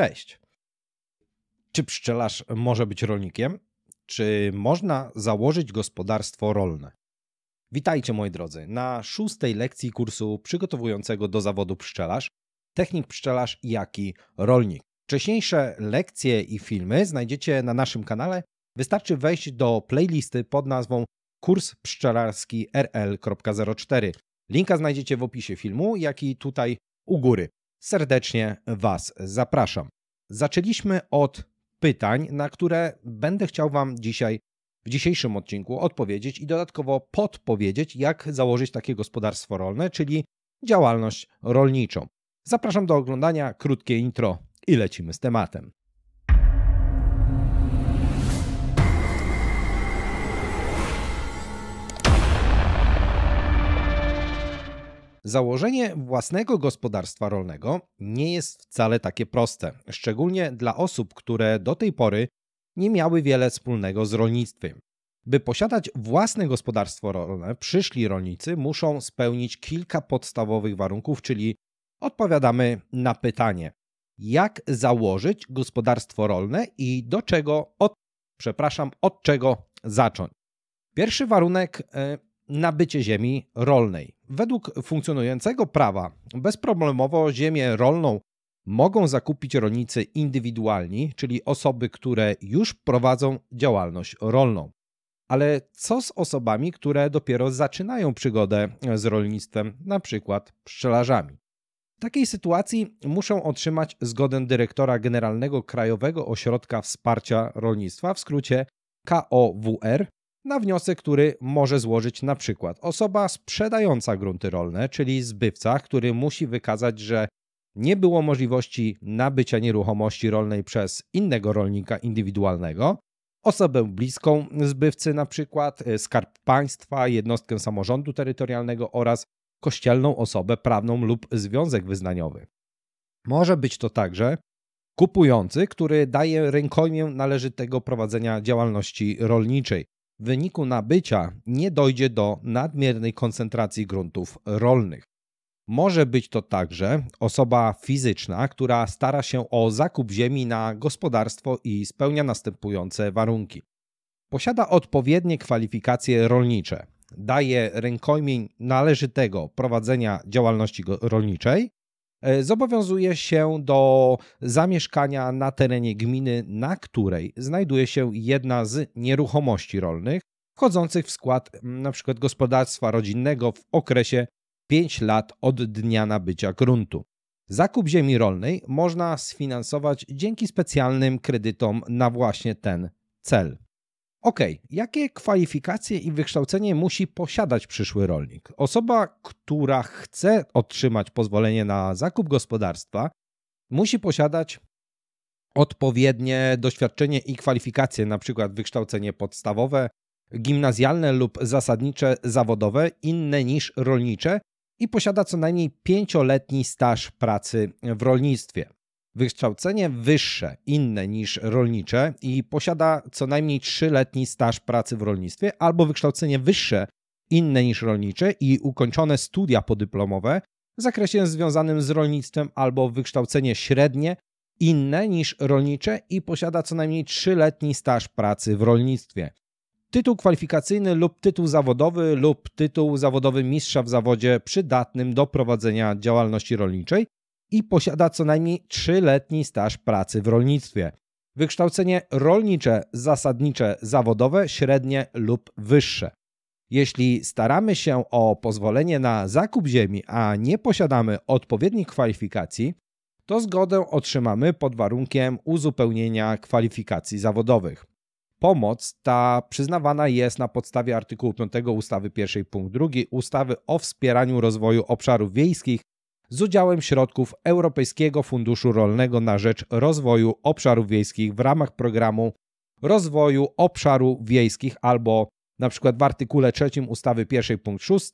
Cześć. Czy pszczelarz może być rolnikiem? Czy można założyć gospodarstwo rolne? Witajcie moi drodzy na szóstej lekcji kursu przygotowującego do zawodu pszczelarz, technik pszczelarz jak i rolnik. Wcześniejsze lekcje i filmy znajdziecie na naszym kanale. Wystarczy wejść do playlisty pod nazwą kurs pszczelarski rl.04. Linka znajdziecie w opisie filmu, jak i tutaj u góry serdecznie Was zapraszam. Zaczęliśmy od pytań, na które będę chciał Wam dzisiaj w dzisiejszym odcinku odpowiedzieć i dodatkowo podpowiedzieć, jak założyć takie gospodarstwo rolne, czyli działalność rolniczą. Zapraszam do oglądania krótkie intro i lecimy z tematem. Założenie własnego gospodarstwa rolnego nie jest wcale takie proste, szczególnie dla osób, które do tej pory nie miały wiele wspólnego z rolnictwem. By posiadać własne gospodarstwo rolne, przyszli rolnicy muszą spełnić kilka podstawowych warunków, czyli odpowiadamy na pytanie, jak założyć gospodarstwo rolne i do czego od, przepraszam, od czego zacząć. Pierwszy warunek e, nabycie ziemi rolnej. Według funkcjonującego prawa bezproblemowo ziemię rolną mogą zakupić rolnicy indywidualni, czyli osoby, które już prowadzą działalność rolną. Ale co z osobami, które dopiero zaczynają przygodę z rolnictwem, na przykład pszczelarzami? W takiej sytuacji muszą otrzymać zgodę dyrektora generalnego Krajowego Ośrodka Wsparcia Rolnictwa, w skrócie KOWR, na wniosek, który może złożyć na przykład osoba sprzedająca grunty rolne, czyli zbywca, który musi wykazać, że nie było możliwości nabycia nieruchomości rolnej przez innego rolnika indywidualnego, osobę bliską zbywcy na przykład, e, skarb państwa, jednostkę samorządu terytorialnego oraz kościelną osobę prawną lub związek wyznaniowy. Może być to także kupujący, który daje rękojmię należytego prowadzenia działalności rolniczej, w wyniku nabycia nie dojdzie do nadmiernej koncentracji gruntów rolnych. Może być to także osoba fizyczna, która stara się o zakup ziemi na gospodarstwo i spełnia następujące warunki. Posiada odpowiednie kwalifikacje rolnicze, daje rękojmień należytego prowadzenia działalności rolniczej, E, zobowiązuje się do zamieszkania na terenie gminy, na której znajduje się jedna z nieruchomości rolnych wchodzących w skład mm, np. gospodarstwa rodzinnego w okresie 5 lat od dnia nabycia gruntu. Zakup ziemi rolnej można sfinansować dzięki specjalnym kredytom na właśnie ten cel. OK, jakie kwalifikacje i wykształcenie musi posiadać przyszły rolnik? Osoba, która chce otrzymać pozwolenie na zakup gospodarstwa, musi posiadać odpowiednie doświadczenie i kwalifikacje, np. wykształcenie podstawowe, gimnazjalne lub zasadnicze zawodowe, inne niż rolnicze i posiada co najmniej pięcioletni staż pracy w rolnictwie. Wykształcenie wyższe, inne niż rolnicze i posiada co najmniej 3-letni staż pracy w rolnictwie, albo wykształcenie wyższe, inne niż rolnicze i ukończone studia podyplomowe w zakresie związanym z rolnictwem, albo wykształcenie średnie, inne niż rolnicze i posiada co najmniej 3-letni staż pracy w rolnictwie. Tytuł kwalifikacyjny lub tytuł zawodowy lub tytuł zawodowy mistrza w zawodzie przydatnym do prowadzenia działalności rolniczej i posiada co najmniej 3-letni staż pracy w rolnictwie. Wykształcenie rolnicze, zasadnicze, zawodowe, średnie lub wyższe. Jeśli staramy się o pozwolenie na zakup ziemi, a nie posiadamy odpowiednich kwalifikacji, to zgodę otrzymamy pod warunkiem uzupełnienia kwalifikacji zawodowych. Pomoc ta przyznawana jest na podstawie artykułu 5 ustawy 1 punkt 2 ustawy o wspieraniu rozwoju obszarów wiejskich z udziałem środków Europejskiego Funduszu Rolnego na rzecz rozwoju obszarów wiejskich w ramach programu rozwoju obszarów wiejskich albo na przykład w artykule 3 ustawy 1 punkt 6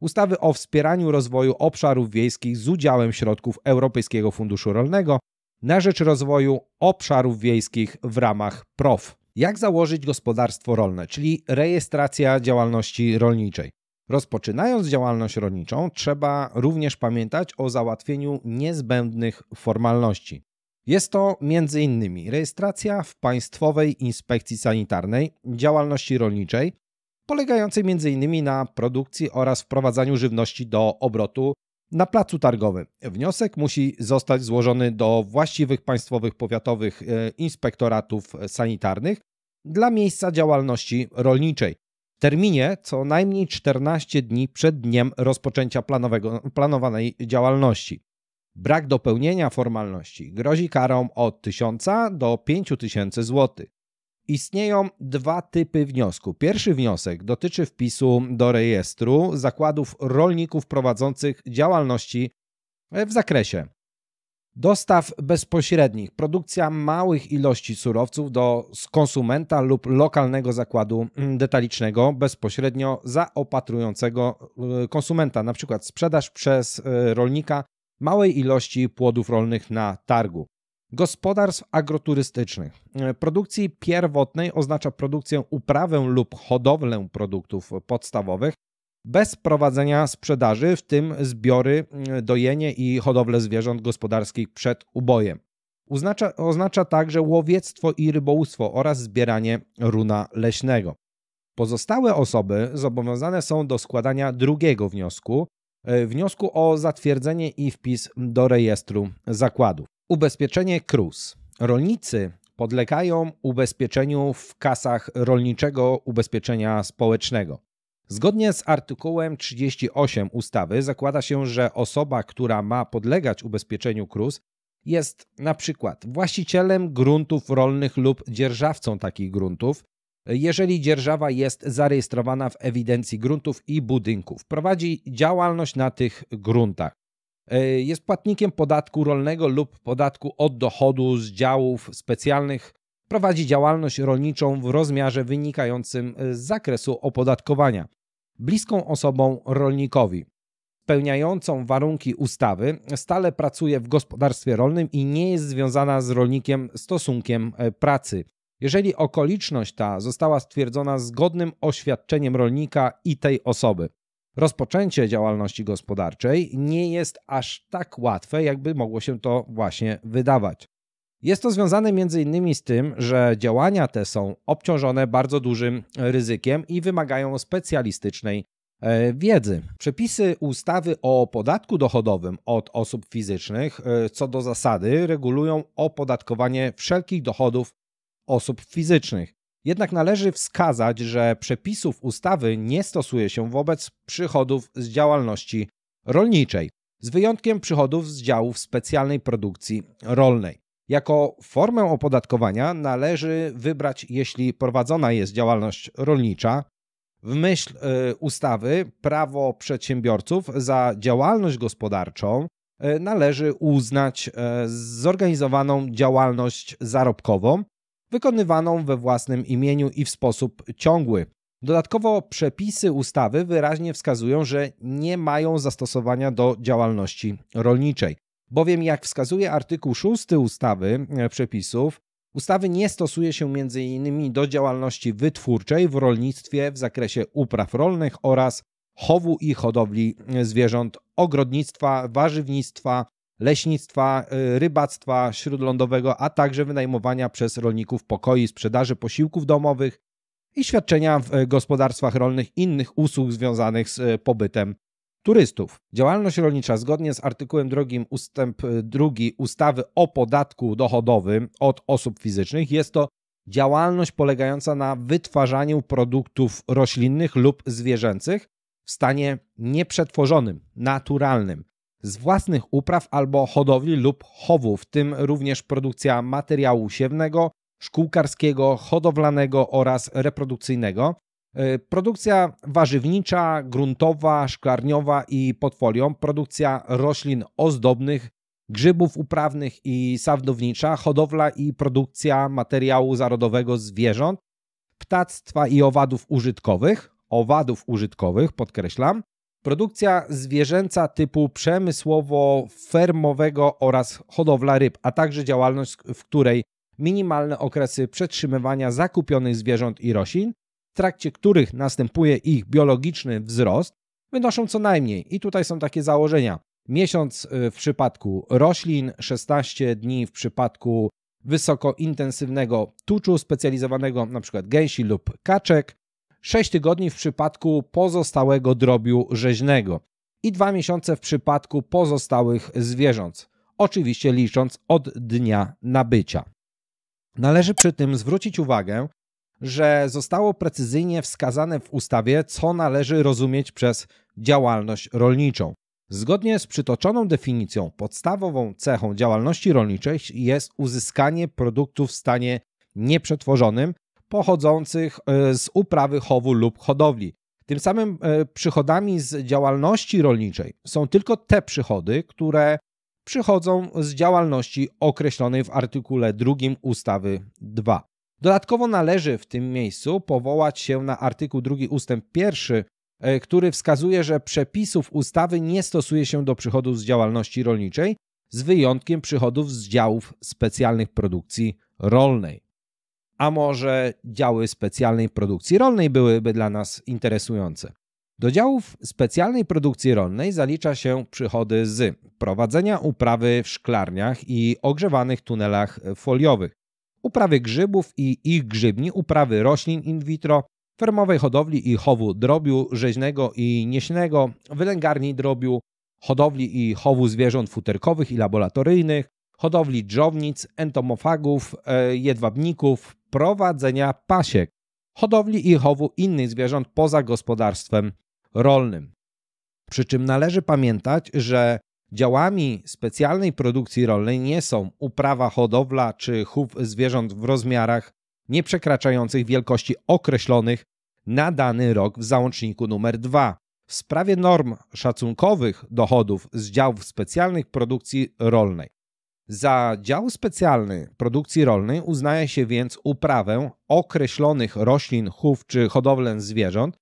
ustawy o wspieraniu rozwoju obszarów wiejskich z udziałem środków Europejskiego Funduszu Rolnego na rzecz rozwoju obszarów wiejskich w ramach PROF. Jak założyć gospodarstwo rolne, czyli rejestracja działalności rolniczej. Rozpoczynając działalność rolniczą, trzeba również pamiętać o załatwieniu niezbędnych formalności. Jest to m.in. rejestracja w Państwowej Inspekcji Sanitarnej działalności rolniczej, polegającej m.in. na produkcji oraz wprowadzaniu żywności do obrotu na placu targowym. Wniosek musi zostać złożony do właściwych państwowych powiatowych e, inspektoratów sanitarnych dla miejsca działalności rolniczej terminie co najmniej 14 dni przed dniem rozpoczęcia planowego, planowanej działalności. Brak dopełnienia formalności grozi karą od 1000 do 5000 zł. Istnieją dwa typy wniosku. Pierwszy wniosek dotyczy wpisu do rejestru zakładów rolników prowadzących działalności w zakresie Dostaw bezpośrednich, produkcja małych ilości surowców do konsumenta lub lokalnego zakładu mm, detalicznego bezpośrednio zaopatrującego y, konsumenta, np. sprzedaż przez y, rolnika małej ilości płodów rolnych na targu. Gospodarstw agroturystycznych. Y, produkcji pierwotnej oznacza produkcję, uprawę lub hodowlę produktów podstawowych bez prowadzenia sprzedaży, w tym zbiory, mm, dojenie i hodowlę zwierząt gospodarskich przed ubojem. Uznacza, oznacza także łowiectwo i rybołówstwo oraz zbieranie runa leśnego. Pozostałe osoby zobowiązane są do składania drugiego wniosku, e, wniosku o zatwierdzenie i wpis do rejestru zakładów. Ubezpieczenie KRUS. Rolnicy podlegają ubezpieczeniu w kasach rolniczego ubezpieczenia społecznego. Zgodnie z artykułem 38 ustawy zakłada się, że osoba, która ma podlegać ubezpieczeniu KRUS, jest na przykład właścicielem gruntów rolnych lub dzierżawcą takich gruntów, jeżeli dzierżawa jest zarejestrowana w ewidencji gruntów i budynków, prowadzi działalność na tych gruntach, e, jest płatnikiem podatku rolnego lub podatku od dochodu z działów specjalnych prowadzi działalność rolniczą w rozmiarze wynikającym z zakresu opodatkowania, bliską osobą rolnikowi. Spełniającą warunki ustawy, stale pracuje w gospodarstwie rolnym i nie jest związana z rolnikiem stosunkiem e, pracy. Jeżeli okoliczność ta została stwierdzona zgodnym oświadczeniem rolnika i tej osoby, rozpoczęcie działalności gospodarczej nie jest aż tak łatwe, jakby mogło się to właśnie wydawać. Jest to związane m.in. z tym, że działania te są obciążone bardzo dużym ryzykiem i wymagają specjalistycznej e, wiedzy. Przepisy ustawy o podatku dochodowym od osób fizycznych, e, co do zasady, regulują opodatkowanie wszelkich dochodów osób fizycznych. Jednak należy wskazać, że przepisów ustawy nie stosuje się wobec przychodów z działalności rolniczej, z wyjątkiem przychodów z działów specjalnej produkcji rolnej. Jako formę opodatkowania należy wybrać, jeśli prowadzona jest działalność rolnicza, w myśl y, ustawy prawo przedsiębiorców za działalność gospodarczą y, należy uznać y, zorganizowaną działalność zarobkową wykonywaną we własnym imieniu i w sposób ciągły. Dodatkowo przepisy ustawy wyraźnie wskazują, że nie mają zastosowania do działalności rolniczej bowiem jak wskazuje artykuł 6 ustawy e, przepisów, ustawy nie stosuje się m.in. do działalności wytwórczej w rolnictwie w zakresie upraw rolnych oraz chowu i hodowli e, zwierząt, ogrodnictwa, warzywnictwa, leśnictwa, e, rybactwa śródlądowego, a także wynajmowania przez rolników pokoi, sprzedaży posiłków domowych i świadczenia w gospodarstwach rolnych innych usług związanych z pobytem turystów. Działalność rolnicza zgodnie z artykułem 2 ustęp 2 y, ustawy o podatku dochodowym od osób fizycznych jest to działalność polegająca na wytwarzaniu produktów roślinnych lub zwierzęcych w stanie nieprzetworzonym, naturalnym, z własnych upraw albo hodowli lub chowu, w tym również produkcja materiału siewnego, szkółkarskiego, hodowlanego oraz reprodukcyjnego, Y, produkcja warzywnicza, gruntowa, szklarniowa i portfolio, produkcja roślin ozdobnych, grzybów uprawnych i sadownicza, hodowla i produkcja materiału zarodowego zwierząt, ptactwa i owadów użytkowych, owadów użytkowych, podkreślam, produkcja zwierzęca typu przemysłowo-fermowego oraz hodowla ryb, a także działalność, w której minimalne okresy przetrzymywania zakupionych zwierząt i roślin w trakcie których następuje ich biologiczny wzrost, wynoszą co najmniej. I tutaj są takie założenia. Miesiąc y, w przypadku roślin, 16 dni w przypadku wysokointensywnego tuczu specjalizowanego np. gęsi lub kaczek, 6 tygodni w przypadku pozostałego drobiu rzeźnego i 2 miesiące w przypadku pozostałych zwierząt, oczywiście licząc od dnia nabycia. Należy przy tym zwrócić uwagę, że zostało precyzyjnie wskazane w ustawie, co należy rozumieć przez działalność rolniczą. Zgodnie z przytoczoną definicją, podstawową cechą działalności rolniczej jest uzyskanie produktów w stanie nieprzetworzonym, pochodzących e, z uprawy chowu lub hodowli. Tym samym e, przychodami z działalności rolniczej są tylko te przychody, które przychodzą z działalności określonej w artykule 2 ustawy 2. Dodatkowo należy w tym miejscu powołać się na artykuł 2 ustęp 1, który wskazuje, że przepisów ustawy nie stosuje się do przychodów z działalności rolniczej, z wyjątkiem przychodów z działów specjalnych produkcji rolnej. A może działy specjalnej produkcji rolnej byłyby dla nas interesujące? Do działów specjalnej produkcji rolnej zalicza się przychody z prowadzenia uprawy w szklarniach i ogrzewanych tunelach foliowych, uprawy grzybów i ich grzybni, uprawy roślin in vitro, fermowej hodowli i chowu drobiu rzeźnego i nieśnego, wylęgarni drobiu, hodowli i chowu zwierząt futerkowych i laboratoryjnych, hodowli dżownic, entomofagów, e, jedwabników, prowadzenia pasiek, hodowli i chowu innych zwierząt poza gospodarstwem rolnym. Przy czym należy pamiętać, że Działami specjalnej produkcji rolnej nie są uprawa, hodowla czy chów zwierząt w rozmiarach nieprzekraczających wielkości określonych na dany rok w załączniku nr 2. W sprawie norm szacunkowych dochodów z działów specjalnych produkcji rolnej. Za dział specjalny produkcji rolnej uznaje się więc uprawę określonych roślin, chów czy hodowlę zwierząt,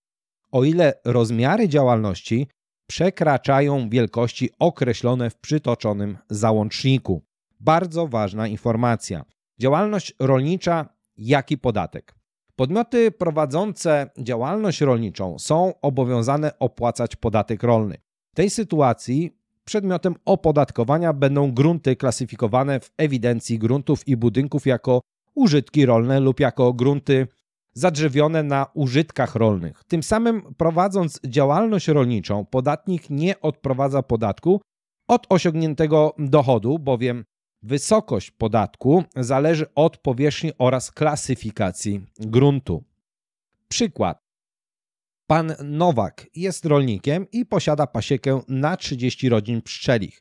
o ile rozmiary działalności przekraczają wielkości określone w przytoczonym załączniku. Bardzo ważna informacja. Działalność rolnicza, jak i podatek. Podmioty prowadzące działalność rolniczą są obowiązane opłacać podatek rolny. W tej sytuacji przedmiotem opodatkowania będą grunty klasyfikowane w ewidencji gruntów i budynków jako użytki rolne lub jako grunty zadrzewione na użytkach rolnych. Tym samym prowadząc działalność rolniczą, podatnik nie odprowadza podatku od osiągniętego dochodu, bowiem wysokość podatku zależy od powierzchni oraz klasyfikacji gruntu. Przykład. Pan Nowak jest rolnikiem i posiada pasiekę na 30 rodzin pszczelich,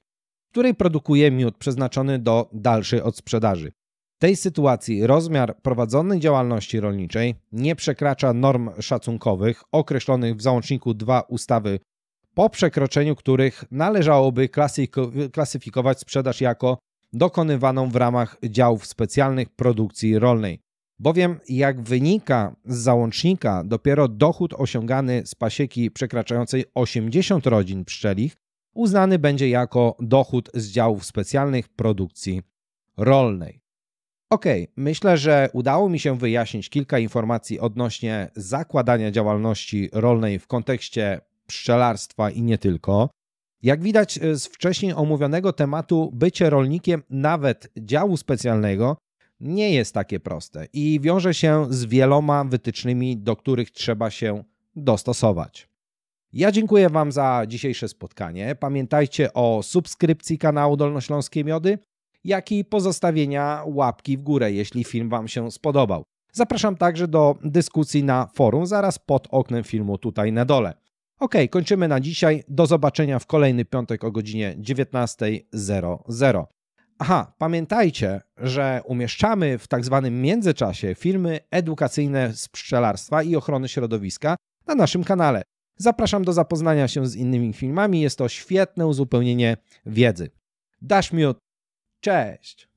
której produkuje miód przeznaczony do dalszej odsprzedaży tej sytuacji rozmiar prowadzonej działalności rolniczej nie przekracza norm szacunkowych określonych w załączniku 2 ustawy, po przekroczeniu których należałoby klasyfikować sprzedaż jako dokonywaną w ramach działów specjalnych produkcji rolnej. Bowiem, jak wynika z załącznika, dopiero dochód osiągany z pasieki przekraczającej 80 rodzin pszczelich uznany będzie jako dochód z działów specjalnych produkcji rolnej. OK, myślę, że udało mi się wyjaśnić kilka informacji odnośnie zakładania działalności rolnej w kontekście pszczelarstwa i nie tylko. Jak widać y, z wcześniej omówionego tematu, bycie rolnikiem nawet działu specjalnego nie jest takie proste i wiąże się z wieloma wytycznymi, do których trzeba się dostosować. Ja dziękuję Wam za dzisiejsze spotkanie. Pamiętajcie o subskrypcji kanału Dolnośląskie Miody jak i pozostawienia łapki w górę, jeśli film Wam się spodobał. Zapraszam także do dyskusji na forum zaraz pod oknem filmu tutaj na dole. Ok, kończymy na dzisiaj. Do zobaczenia w kolejny piątek o godzinie 19.00. Aha, pamiętajcie, że umieszczamy w tak zwanym międzyczasie filmy edukacyjne z pszczelarstwa i ochrony środowiska na naszym kanale. Zapraszam do zapoznania się z innymi filmami, jest to świetne uzupełnienie wiedzy. Dasz miód Cześć!